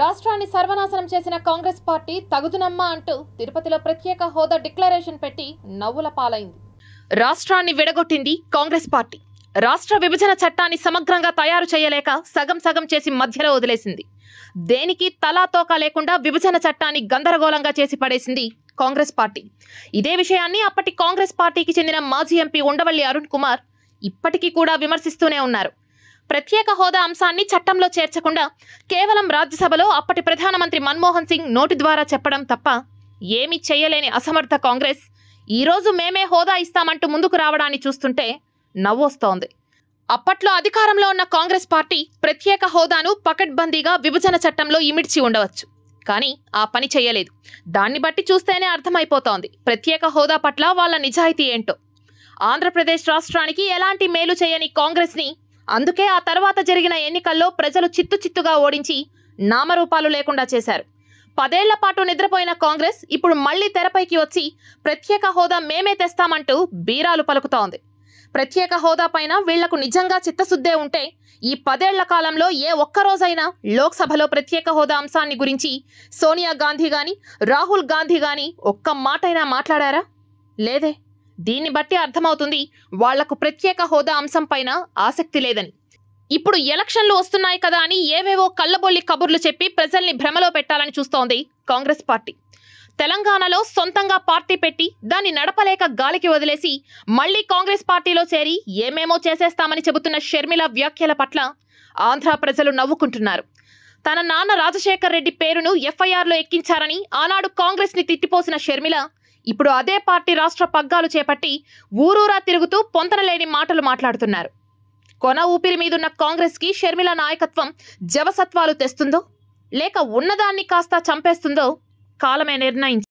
రాష్ట్రాన్ని సర్వనాశనం చేసిన కాంగ్రెస్ పార్టీ తగుదునమ్మా అంటూ తిరుపతిలో ప్రత్యేక హోదా డిక్లరేషన్ పెట్టి నవ్వుల పాలైంది రాష్ట్రాన్ని విడగొట్టింది కాంగ్రెస్ పార్టీ రాష్ట్ర విభజన చట్టాన్ని సమగ్రంగా తయారు చేయలేక సగం సగం చేసి మధ్యలో వదిలేసింది దేనికి తలాతోక లేకుండా విభజన చట్టాన్ని గందరగోళంగా చేసి పడేసింది కాంగ్రెస్ పార్టీ ఇదే విషయాన్ని అప్పటి కాంగ్రెస్ పార్టీకి చెందిన మాజీ ఎంపీ ఉండవల్లి అరుణ్ కుమార్ ఇప్పటికీ కూడా విమర్శిస్తూనే ఉన్నారు ప్రత్యేక హోదా అంశాన్ని చట్టంలో చేర్చకుండా కేవలం రాజ్యసభలో అప్పటి ప్రధానమంత్రి మన్మోహన్ సింగ్ నోటి ద్వారా చెప్పడం తప్ప ఏమి చేయలేని అసమర్థ కాంగ్రెస్ ఈరోజు మేమే హోదా ఇస్తామంటూ ముందుకు రావడాన్ని చూస్తుంటే నవ్వొస్తోంది అప్పట్లో అధికారంలో ఉన్న కాంగ్రెస్ పార్టీ ప్రత్యేక హోదాను పకడ్బందీగా విభజన చట్టంలో ఇమిడ్చి ఉండవచ్చు కానీ ఆ పని చేయలేదు దాన్ని బట్టి చూస్తేనే అర్థమైపోతోంది ప్రత్యేక హోదా పట్ల వాళ్ళ నిజాయితీ ఏంటో ఆంధ్రప్రదేశ్ రాష్ట్రానికి ఎలాంటి మేలు చేయని కాంగ్రెస్ని అందుకే ఆ తర్వాత జరిగిన ఎన్నికల్లో ప్రజలు చిత్తు చిత్తుగా ఓడించి నామరూపాలు లేకుండా చేశారు పదేళ్ల పాటు నిద్రపోయిన కాంగ్రెస్ ఇప్పుడు మళ్లీ తెరపైకి వచ్చి ప్రత్యేక హోదా మేమే తెస్తామంటూ బీరాలు పలుకుతోంది ప్రత్యేక హోదా పైన వీళ్లకు నిజంగా చిత్తశుద్ధే ఉంటే ఈ పదేళ్ల కాలంలో ఏ ఒక్కరోజైనా లోక్సభలో ప్రత్యేక హోదా అంశాన్ని గురించి సోనియా గాంధీ గాని రాహుల్ గాంధీ గాని ఒక్క మాటైనా మాట్లాడారా లేదే దీన్ని బట్టి అర్థమవుతుంది వాళ్లకు ప్రత్యేక హోదా అంశంపైన ఆసక్తి లేదని ఇప్పుడు ఎలక్షన్లు వస్తున్నాయి కదా అని ఏవేవో కళ్ళబొల్లి కబుర్లు చెప్పి ప్రజల్ని భ్రమలో పెట్టాలని చూస్తోంది కాంగ్రెస్ పార్టీ తెలంగాణలో సొంతంగా పార్టీ పెట్టి దాన్ని నడపలేక గాలికి వదిలేసి మళ్లీ కాంగ్రెస్ పార్టీలో చేరి ఏమేమో చేసేస్తామని చెబుతున్న షర్మిల వ్యాఖ్యల పట్ల ఆంధ్ర ప్రజలు నవ్వుకుంటున్నారు తన నాన్న రాజశేఖర్ రెడ్డి పేరును ఎఫ్ఐఆర్లో ఎక్కించారని ఆనాడు కాంగ్రెస్ని తిట్టిపోసిన షర్మిల ఇప్పుడు అదే పార్టీ రాష్ట్ర పగ్గాలు చేపట్టి ఊరూరా తిరుగుతూ పొంతనలేని మాటలు మాట్లాడుతున్నారు కొన ఊపిరి మీదున్న కాంగ్రెస్కి షర్మిల నాయకత్వం జవసత్వాలు తెస్తుందో లేక ఉన్నదాన్ని కాస్త చంపేస్తుందో కాలమే నిర్ణయించింది